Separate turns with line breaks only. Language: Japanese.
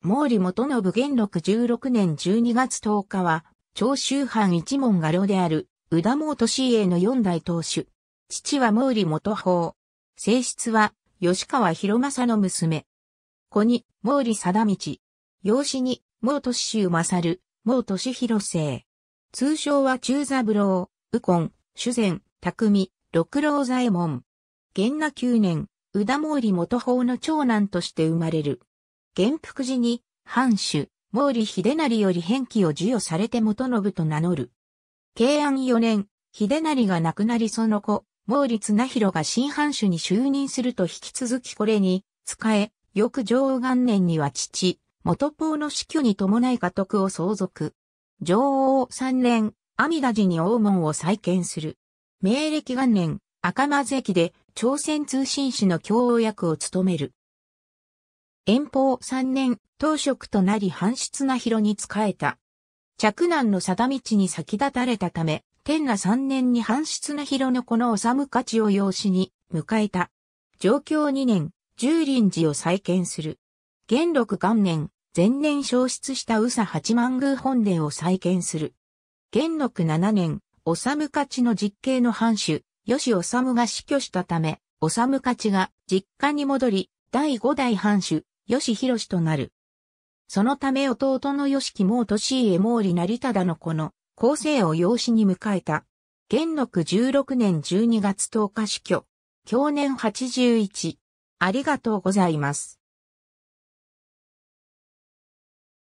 毛利元信元禄16年12月10日は、長州藩一
門画廊である、宇田毛利家の四代当主。父は毛利元法。正室は、吉川博正の娘。子に、毛利貞道。養子に、毛利州勝、毛利広生。通称は中三郎、右近、主前、匠、六郎左衛門。元那九年、宇田毛利元法の長男として生まれる。元服寺に、藩主、毛利秀成より返記を授与されて元信と名乗る。慶安4年、秀成が亡くなりその後、毛利綱広が新藩主に就任すると引き続きこれに、使え、翌上元年には父、元法の死去に伴い家督を相続。上王3年、阿弥陀寺に王門を再建する。明暦元年、赤間関で朝鮮通信使の教王役を務める。遠方三年、当職となり反室な広に仕えた。着難の定道に先立たれたため、天那三年に反室な広のこの治勝値を養子に迎えた。上京二年、十輪寺を再建する。元禄元年、前年消失した宇佐八幡宮本殿を再建する。元禄七年、治勝値の実刑の藩主、吉治が死去したため、治勝値が実家に戻り、第五代藩主、吉弘となる。そのため弟の吉木も利家毛利成忠の子の後世を養子に迎えた。元禄16年12月10日死去。去
年81。ありがとうございます。